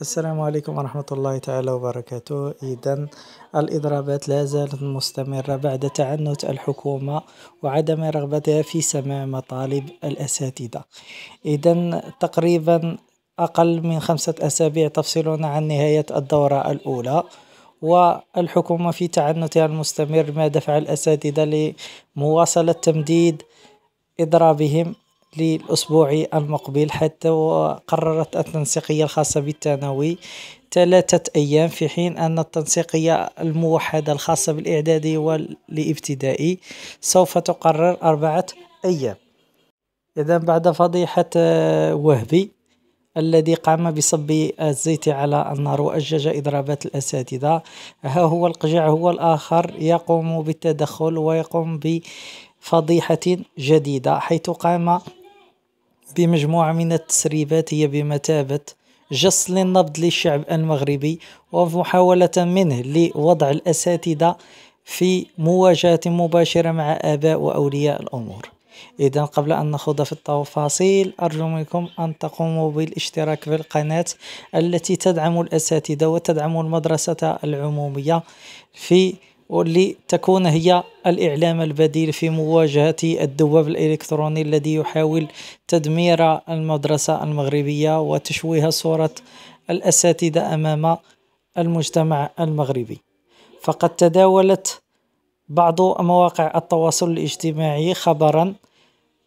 السلام عليكم ورحمة الله تعالى وبركاته إذا الإضرابات لا زالت مستمرة بعد تعنت الحكومة وعدم رغبتها في سماع مطالب الأساتذة إذا تقريبا أقل من خمسة أسابيع تفصلنا عن نهاية الدورة الأولى والحكومة في تعنتها المستمر ما دفع الأساتذة لمواصلة تمديد إضرابهم للأسبوع المقبل حتى وقررت التنسيقية الخاصة بالثانوي ثلاثة أيام في حين أن التنسيقية الموحدة الخاصة بالإعدادي والابتدائي سوف تقرر أربعة أيام إذا بعد فضيحة وهبي الذي قام بصب الزيت على النار وأجج إضرابات الأساتذة ها هو القجع هو الآخر يقوم بالتدخل ويقوم بفضيحة جديدة حيث قام بمجموعة من التسريبات هي بمثابة جص للنبض للشعب المغربي ومحاولة منه لوضع الأساتذة في مواجهة مباشرة مع آباء وأولياء الأمور إذا قبل أن نخوض في التفاصيل أرجو منكم أن تقوموا بالاشتراك في القناة التي تدعم الأساتذة وتدعم المدرسة العمومية في واللي تكون هي الإعلام البديل في مواجهة الدواب الإلكتروني الذي يحاول تدمير المدرسة المغربية وتشويه صورة الأساتذة أمام المجتمع المغربي فقد تداولت بعض مواقع التواصل الاجتماعي خبرا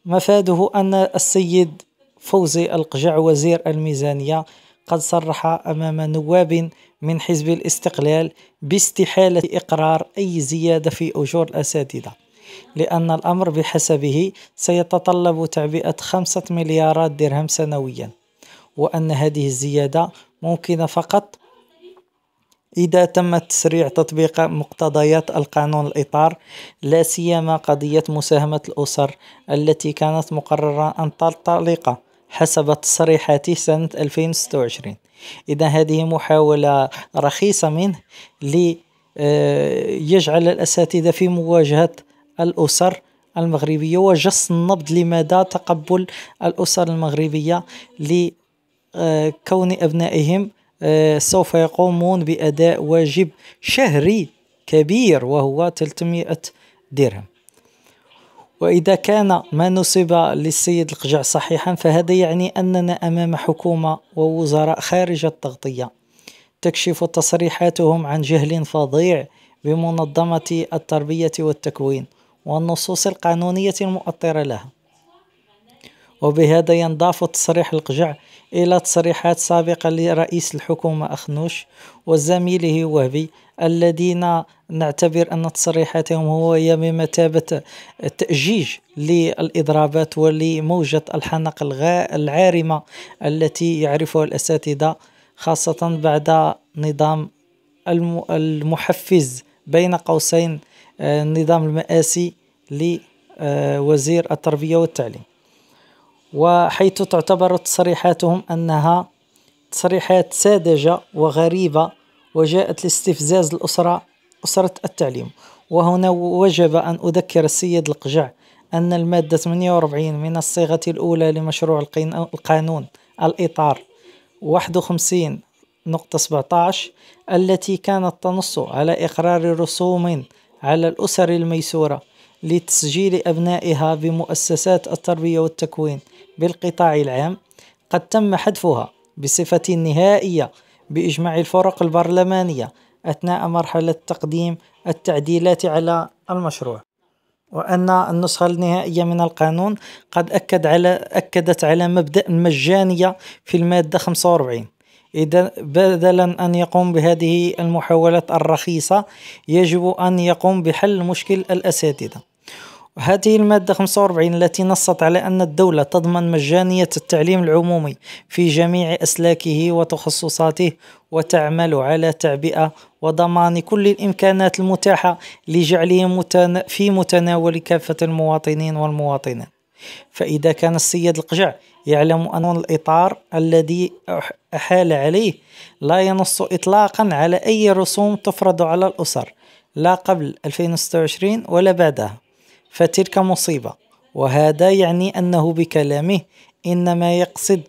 مفاده أن السيد فوزي القجع وزير الميزانية قد صرح أمام نواب من حزب الاستقلال باستحالة إقرار أي زيادة في أجور الأساتذة لأن الأمر بحسبه سيتطلب تعبئة خمسة مليارات درهم سنويا وأن هذه الزيادة ممكنة فقط إذا تم تسريع تطبيق مقتضيات القانون الإطار لا سيما قضية مساهمة الأسر التي كانت مقررة أن تنطلق حسب تصريحاته سنة 2026 إذا هذه محاولة رخيصة منه ليجعل آه، الأساتذة في مواجهة الأسر المغربية وجس النبض لمدى تقبل الأسر المغربية لكون آه، أبنائهم آه، سوف يقومون بأداء واجب شهري كبير وهو 300 درهم وإذا كان ما نصب للسيد القجع صحيحا فهذا يعني أننا أمام حكومة ووزراء خارج التغطية تكشف تصريحاتهم عن جهل فظيع بمنظمة التربية والتكوين والنصوص القانونية المؤطرة لها وبهذا ينضاف تصريح القجع إلى تصريحات سابقة لرئيس الحكومة أخنوش وزميله وهبي الذين نعتبر أن تصريحاتهم هو بمثابة تأجيج للإضرابات ولموجة الحنق العارمة التي يعرفها الأساتذة خاصة بعد نظام المحفز بين قوسين آه، نظام المآسي لوزير آه، التربية والتعليم وحيث تعتبر تصريحاتهم أنها تصريحات ساذجة وغريبة وجاءت لاستفزاز الأسرة أسرة التعليم وهنا وجب أن أذكر السيد القجع أن المادة 48 من الصيغة الأولى لمشروع القانون الإطار 51 نقطة 17 التي كانت تنص على إقرار رسوم على الأسر الميسورة لتسجيل أبنائها بمؤسسات التربية والتكوين بالقطاع العام قد تم حذفها بصفة نهائية بإجماع الفرق البرلمانية أثناء مرحلة تقديم التعديلات على المشروع وأن النسخة النهائية من القانون قد أكد على أكدت على مبدأ المجانية في المادة 45 إذا بدلا أن يقوم بهذه المحاولات الرخيصة يجب أن يقوم بحل مشكل الأساتذة وهذه المادة 45 التي نصت على أن الدولة تضمن مجانية التعليم العمومي في جميع أسلاكه وتخصصاته وتعمل على تعبئة وضمان كل الإمكانات المتاحة لجعله في متناول كافة المواطنين والمواطنات فإذا كان السيد القجع يعلم أن الإطار الذي أحال عليه لا ينص إطلاقا على أي رسوم تفرض على الأسر لا قبل 2026 ولا بعدها فتلك مصيبة وهذا يعني أنه بكلامه إنما يقصد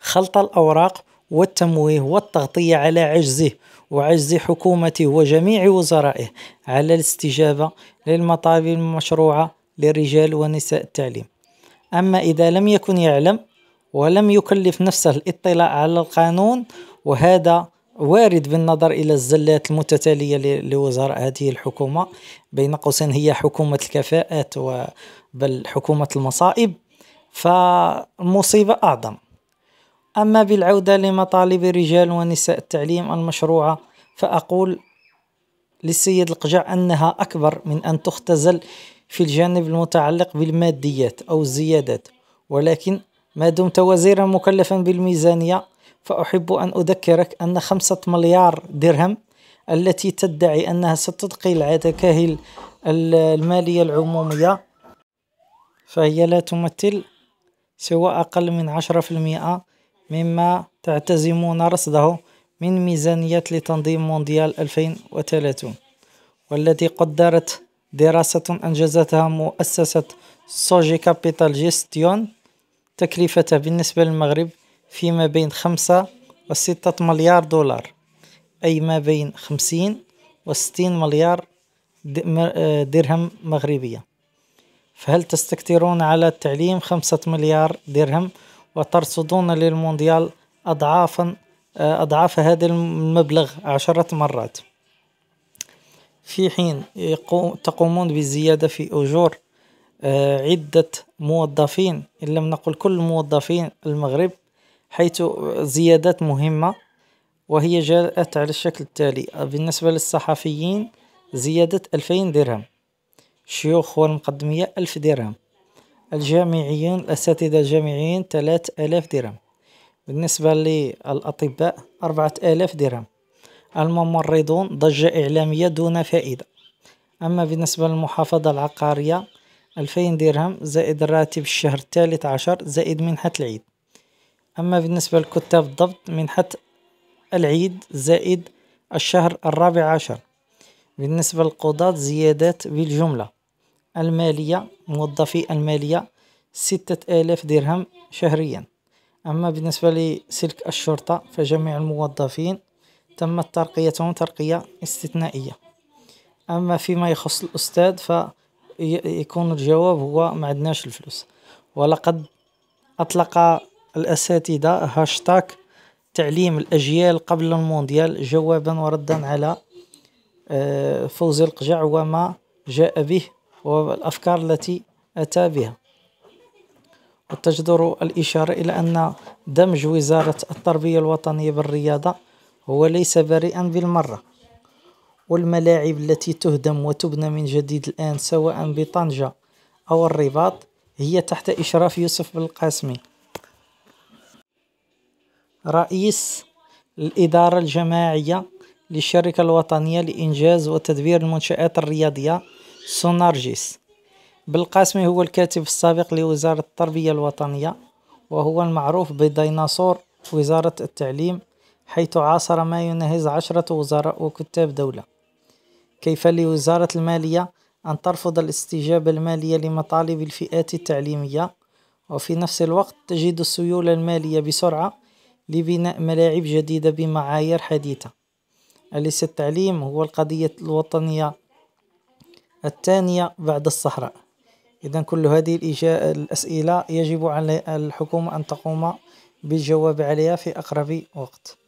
خلط الأوراق والتمويه والتغطية على عجزه وعجز حكومته وجميع وزرائه على الاستجابة للمطالب المشروعة لرجال ونساء التعليم أما إذا لم يكن يعلم ولم يكلف نفسه الاطلاع على القانون وهذا وارد بالنظر الى الزلات المتتاليه لوزراء هذه الحكومه بين قوسين هي حكومه الكفاءات بل حكومه المصائب فالمصيبه اعظم اما بالعوده لمطالب رجال ونساء التعليم المشروعه فاقول للسيد القجع انها اكبر من ان تختزل في الجانب المتعلق بالماديات او الزيادات ولكن ما دمت وزيرا مكلفا بالميزانيه فأحب أن أذكرك أن خمسة مليار درهم التي تدعي أنها ستدقي كاهل المالية العمومية فهي لا تمثل سوى أقل من عشرة في المئة مما تعتزمون رصده من ميزانية لتنظيم مونديال 2030 والذي قدرت دراسة أنجزتها مؤسسة سوجي كابيتال جيستيون تكلفته بالنسبة للمغرب فيما بين خمسة وستة مليار دولار أي ما بين خمسين وستين مليار آه، درهم مغربية فهل تستكثرون على التعليم خمسة مليار درهم وترصدون للمونديال أضعافا آه، أضعاف هذا المبلغ عشرة مرات في حين تقومون بزيادة في أجور آه، عدة موظفين إن لم نقل كل موظفين المغرب حيث زيادات مهمة وهي جاءت على الشكل التالي بالنسبة للصحفيين زيادة ألفين درهم الشيوخ والمقدمية ألف درهم الجامعيين الأساتذة الجامعيين ثلاث آلاف درهم بالنسبة للأطباء أربعة آلاف درهم الممرضون ضجة إعلامية دون فائدة أما بالنسبة للمحافظة العقارية ألفين درهم زائد راتب الشهر الثالث عشر زائد منحة العيد أما بالنسبة لكتاب الضبط منحة العيد زائد الشهر الرابع عشر بالنسبة للقضاة زيادات بالجملة المالية موظفي المالية ستة آلاف درهم شهريا أما بالنسبة لسلك الشرطة فجميع الموظفين تمت ترقيتهم ترقية استثنائية أما فيما يخص الأستاذ فيكون الجواب هو ما عندناش الفلوس ولقد أطلق الأساتذة هاشتاغ تعليم الأجيال قبل المونديال جوابا وردا على آه، فوز القجع وما جاء به والأفكار التي أتى بها وتجدر الإشارة إلى أن دمج وزارة التربية الوطنية بالرياضة هو ليس بريئا بالمرة والملاعب التي تهدم وتبنى من جديد الآن سواء بطنجة أو الرباط هي تحت إشراف يوسف بالقاسمي رئيس الإدارة الجماعية للشركة الوطنية لإنجاز وتدبير المنشآت الرياضية سونارجيس بالقاسمي هو الكاتب السابق لوزارة التربية الوطنية وهو المعروف بديناصور وزارة التعليم حيث عاصر ما يناهز عشرة وزراء وكتاب دولة كيف لوزارة المالية أن ترفض الاستجابة المالية لمطالب الفئات التعليمية وفي نفس الوقت تجد السيولة المالية بسرعة لبناء ملاعب جديدة بمعايير حديثة أليس التعليم هو القضية الوطنية الثانية بعد الصحراء إذا كل هذه الأسئلة يجب على الحكومة أن تقوم بالجواب عليها في أقرب وقت